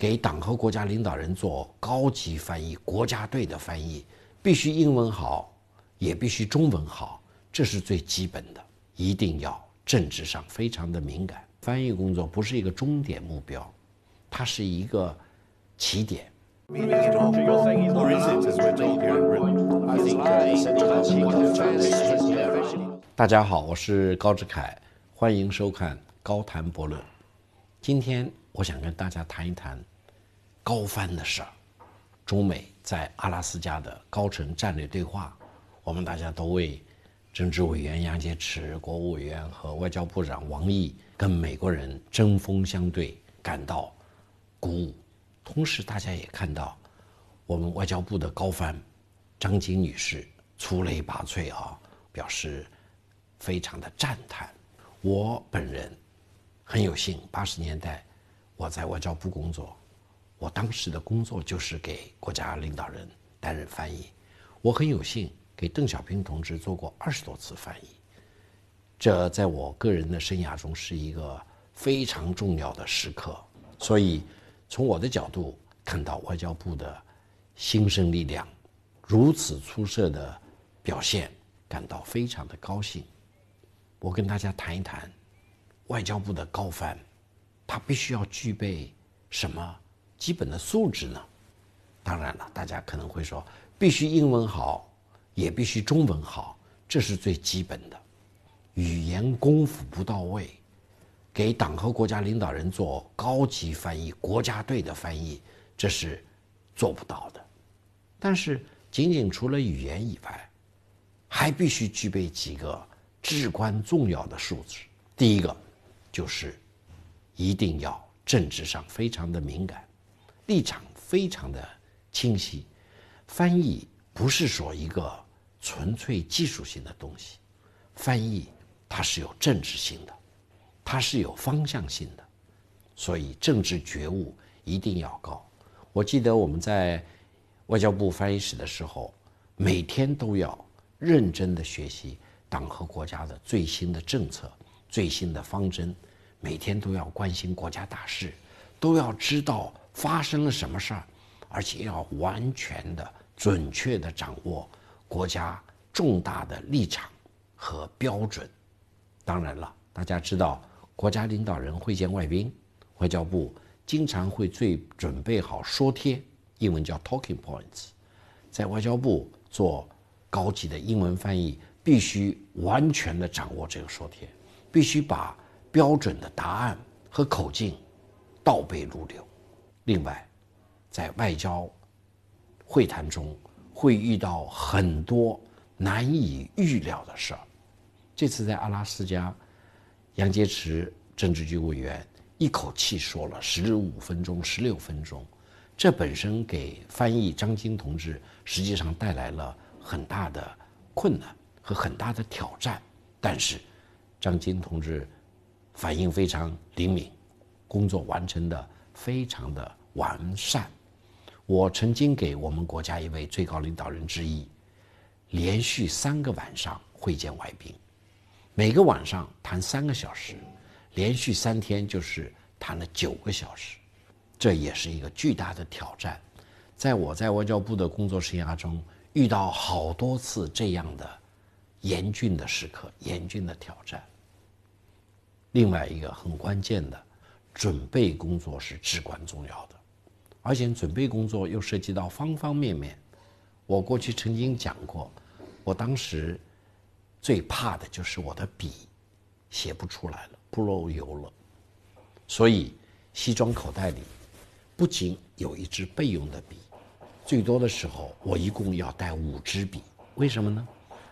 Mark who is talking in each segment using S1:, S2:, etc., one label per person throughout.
S1: 给党和国家领导人做高级翻译，国家队的翻译，必须英文好，也必须中文好，这是最基本的，一定要政治上非常的敏感。翻译工作不是一个终点目标，它是一个起点。大家好，我是高志凯，欢迎收看《高谈博论》，今天我想跟大家谈一谈。高翻的事儿，中美在阿拉斯加的高层战略对话，我们大家都为政治委员杨洁篪、国务委员和外交部长王毅跟美国人针锋相对感到鼓舞，同时大家也看到我们外交部的高翻张晶女士出类拔萃啊，表示非常的赞叹。我本人很有幸，八十年代我在外交部工作。我当时的工作就是给国家领导人担任翻译，我很有幸给邓小平同志做过二十多次翻译，这在我个人的生涯中是一个非常重要的时刻。所以，从我的角度看到外交部的新生力量如此出色的表现，感到非常的高兴。我跟大家谈一谈，外交部的高翻，他必须要具备什么？基本的素质呢？当然了，大家可能会说，必须英文好，也必须中文好，这是最基本的。语言功夫不到位，给党和国家领导人做高级翻译、国家队的翻译，这是做不到的。但是，仅仅除了语言以外，还必须具备几个至关重要的素质。第一个，就是一定要政治上非常的敏感。立场非常的清晰，翻译不是说一个纯粹技术性的东西，翻译它是有政治性的，它是有方向性的，所以政治觉悟一定要高。我记得我们在外交部翻译室的时候，每天都要认真的学习党和国家的最新的政策、最新的方针，每天都要关心国家大事，都要知道。发生了什么事儿？而且要完全的、准确的掌握国家重大的立场和标准。当然了，大家知道，国家领导人会见外宾，外交部经常会最准备好说贴，英文叫 “talking points”。在外交部做高级的英文翻译，必须完全的掌握这个说贴，必须把标准的答案和口径倒背如流。另外，在外交会谈中，会遇到很多难以预料的事儿。这次在阿拉斯加，杨洁篪政治局委员一口气说了十五分钟、十六分钟，这本身给翻译张晶同志实际上带来了很大的困难和很大的挑战。但是，张晶同志反应非常灵敏，工作完成的非常的。完善，我曾经给我们国家一位最高领导人之一，连续三个晚上会见外宾，每个晚上谈三个小时，连续三天就是谈了九个小时，这也是一个巨大的挑战。在我在外交部的工作生涯中，遇到好多次这样的严峻的时刻、严峻的挑战。另外一个很关键的准备工作是至关重要的。而且准备工作又涉及到方方面面。我过去曾经讲过，我当时最怕的就是我的笔写不出来了，不漏油了。所以，西装口袋里不仅有一支备用的笔，最多的时候我一共要带五支笔。为什么呢？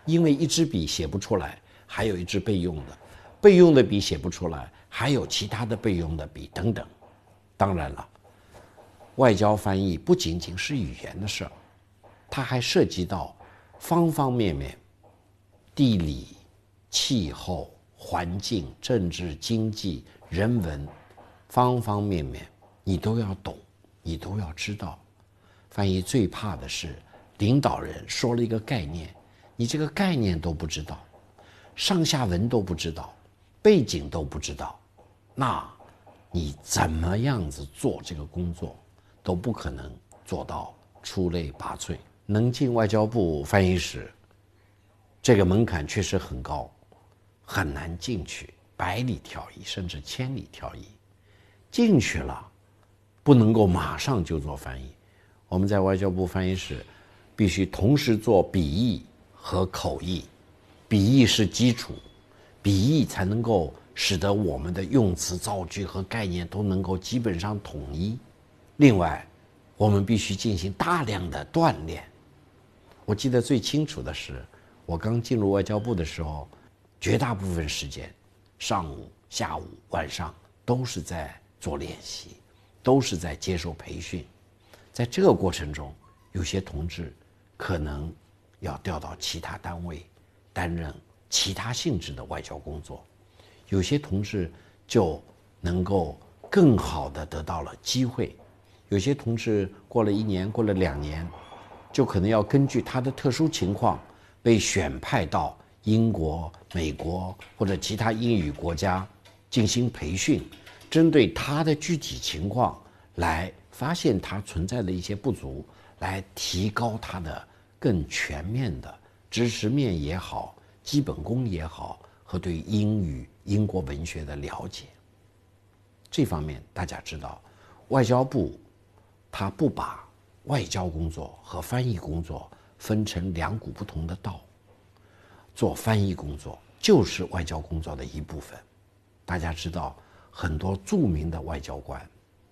S1: 因为一支笔写不出来，还有一支备用的；备用的笔写不出来，还有其他的备用的笔等等。当然了。外交翻译不仅仅是语言的事儿，它还涉及到方方面面：地理、气候、环境、政治、经济、人文，方方面面你都要懂，你都要知道。翻译最怕的是领导人说了一个概念，你这个概念都不知道，上下文都不知道，背景都不知道，那你怎么样子做这个工作？都不可能做到出类拔萃。能进外交部翻译室，这个门槛确实很高，很难进去，百里挑一，甚至千里挑一。进去了，不能够马上就做翻译。我们在外交部翻译室，必须同时做笔译和口译。笔译是基础，笔译才能够使得我们的用词、造句和概念都能够基本上统一。另外，我们必须进行大量的锻炼。我记得最清楚的是，我刚进入外交部的时候，绝大部分时间，上午、下午、晚上都是在做练习，都是在接受培训。在这个过程中，有些同志可能要调到其他单位担任其他性质的外交工作，有些同志就能够更好的得到了机会。有些同志过了一年，过了两年，就可能要根据他的特殊情况，被选派到英国、美国或者其他英语国家进行培训，针对他的具体情况来发现他存在的一些不足，来提高他的更全面的知识面也好，基本功也好，和对英语、英国文学的了解。这方面大家知道，外交部。他不把外交工作和翻译工作分成两股不同的道，做翻译工作就是外交工作的一部分。大家知道，很多著名的外交官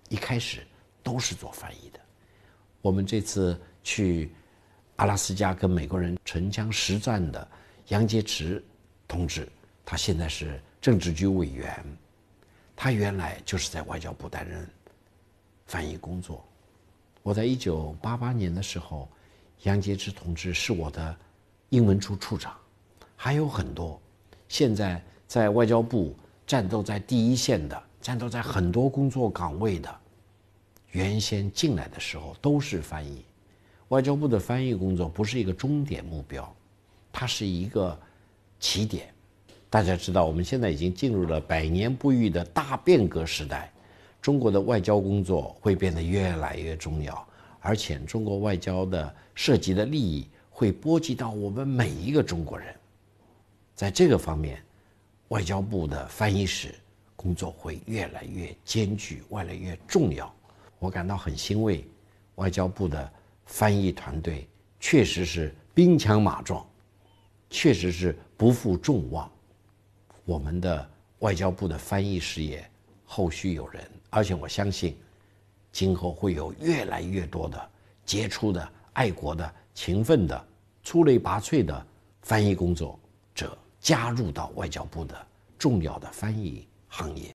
S1: 一开始都是做翻译的。我们这次去阿拉斯加跟美国人唇枪实战的杨洁篪同志，他现在是政治局委员，他原来就是在外交部担任翻译工作。我在一九八八年的时候，杨洁篪同志是我的英文处处长，还有很多现在在外交部战斗在第一线的、战斗在很多工作岗位的，原先进来的时候都是翻译。外交部的翻译工作不是一个终点目标，它是一个起点。大家知道，我们现在已经进入了百年不遇的大变革时代。中国的外交工作会变得越来越重要，而且中国外交的涉及的利益会波及到我们每一个中国人。在这个方面，外交部的翻译史工作会越来越艰巨，越来越重要。我感到很欣慰，外交部的翻译团队确实是兵强马壮，确实是不负众望。我们的外交部的翻译事业后续有人。而且我相信，今后会有越来越多的杰出的、爱国的、勤奋的、出类拔萃的翻译工作者加入到外交部的重要的翻译行业。